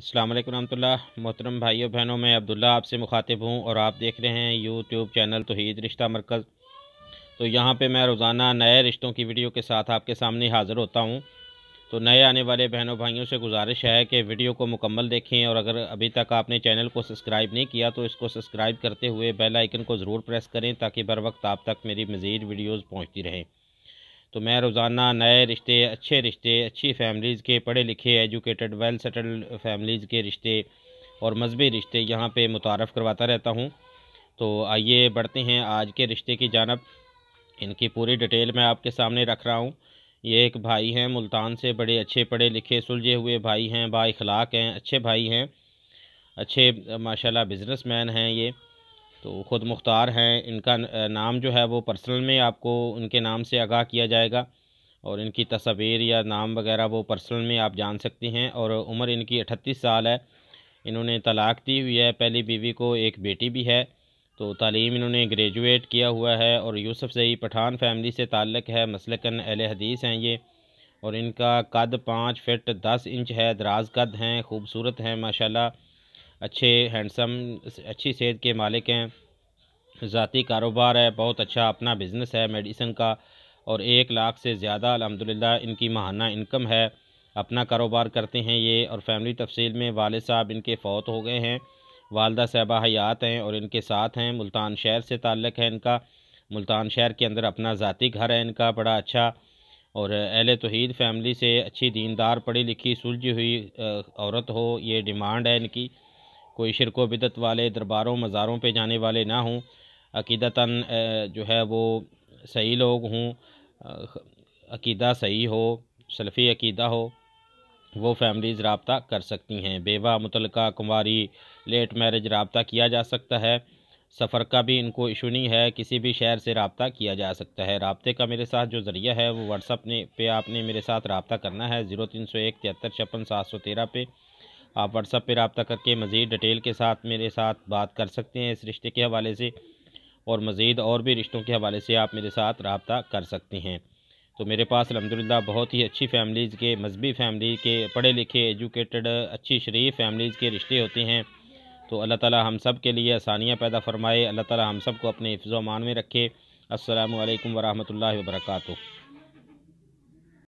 अस्सलाम वालेकुम रहमतुल्लाह मोहतरम भाइयों बहनों मैं अब्दुल्ला आपसे मुखातिब हूँ और आप देख रहे हैं यूट्यूब चैनल तोहीद रिश्ता मरकज़ तो यहाँ पे मैं रोज़ाना नए रिश्तों की वीडियो के साथ आपके सामने हाज़िर होता हूँ तो नए आने वाले बहनों भाइयों से गुजारिश है कि वीडियो को मुकम्मल देखें और अगर अभी तक आपने चैनल को सब्सक्राइब नहीं किया तो इसको सब्सक्राइब करते हुए बेल आइकन को ज़रूर प्रेस करें ताकि बर वक्त आप तक मेरी मज़ीद वीडियोज़ पहुँचती रहें तो मैं रोज़ाना नए रिश्ते अच्छे रिश्ते अच्छी फैमिलीज़ के पढ़े लिखे एजुकेटेड वेल सेटल्ड फैमिलीज़ के रिश्ते और मजहबी रिश्ते यहाँ पे मुतारफ़ करवाता रहता हूँ तो आइए बढ़ते हैं आज के रिश्ते की जानब इनकी पूरी डिटेल मैं आपके सामने रख रहा हूँ ये एक भाई हैं मुल्तान से बड़े अच्छे पढ़े लिखे सुलझे हुए भाई हैं बाखलाक हैं अच्छे भाई हैं अच्छे माशाल्लाह बिजनेसमैन हैं ये तो ख़ुद मुख्तार हैं इनका नाम जो है वो पर्सनल में आपको उनके नाम से आगाह किया जाएगा और इनकी तस्वीर या नाम वगैरह वो पर्सनल में आप जान सकती हैं और उम्र इनकी अठतीस साल है इन्होंने तलाक़ दी हुई है पहली बीवी को एक बेटी भी है तो तालीम इन्होंने ग्रेजुएट किया हुआ है और यूसुफ सही पठान फैमिली से ताल्लक़ है मसलकन अहल हदीस हैं ये और इनका कद पाँच फिट दस इंच है दराज कद हैं खूबसूरत हैं माशाल्लाह अच्छे हैंडसम अच्छी सेहत के मालिक हैं ज़ाती कारोबार है बहुत अच्छा अपना बिजनेस है मेडिसिन का और एक लाख से ज़्यादा अलहमदिल्ला इनकी माहाना इनकम है अपना कारोबार करते हैं ये और फैमिली तफसील में वाले साहब इनके फ़ौत हो गए हैं वालदा साहबा हयात हैं और इनके साथ हैं मुल्तान शहर से ताल्लक़ है इनका मुल्तान शहर के अंदर अपना ज़ाती घर है इनका बड़ा अच्छा और अहल तोहद फैमिली से अच्छी दीनदार पढ़ी लिखी सुलझी हुई औरत हो ये डिमांड है इनकी कोई शिरको बिदत वाले दरबारों मज़ारों पे जाने वाले ना हों अकीदता जो है वो सही लोग हों अकीदा सही हो सलफ़ी अकीदा हो वो फैमिलीज़ रबता कर सकती हैं बेवा मुतलका कुमारी लेट मैरिज रबता किया जा सकता है सफ़र का भी इनको इशू नहीं है किसी भी शहर से रबता किया जा सकता है रबते का मेरे साथ जो ज़रिया है वो व्हाट्सअप ने पे आपने मेरे साथ रबता करना है ज़ीरो तीन सौ एक तिहत्तर छप्पन सात सौ तेरह पे आप व्हाट्सअप पर रबता करके मज़ीद डिटेल के साथ मेरे साथ बात कर सकते हैं इस रिश्ते के हवाले से और मज़ीद और भी रिश्तों के हवाले से आप मेरे साथ रबता कर सकते हैं तो मेरे पास अलहमदिल्ला बहुत ही अच्छी फैमिलीज़ के मजहबी फैमिली के पढ़े लिखे एजुकेटेड अच्छी शरीफ फैमिलीज़ के रिश्ते होते हैं तो अल्लाह ताला हम सब के लिए आसानियाँ पैदा फरमाए अल्लाह ताला हम सब को अपने हिफ्ज़ मान में रखे असलकम वरह वर्का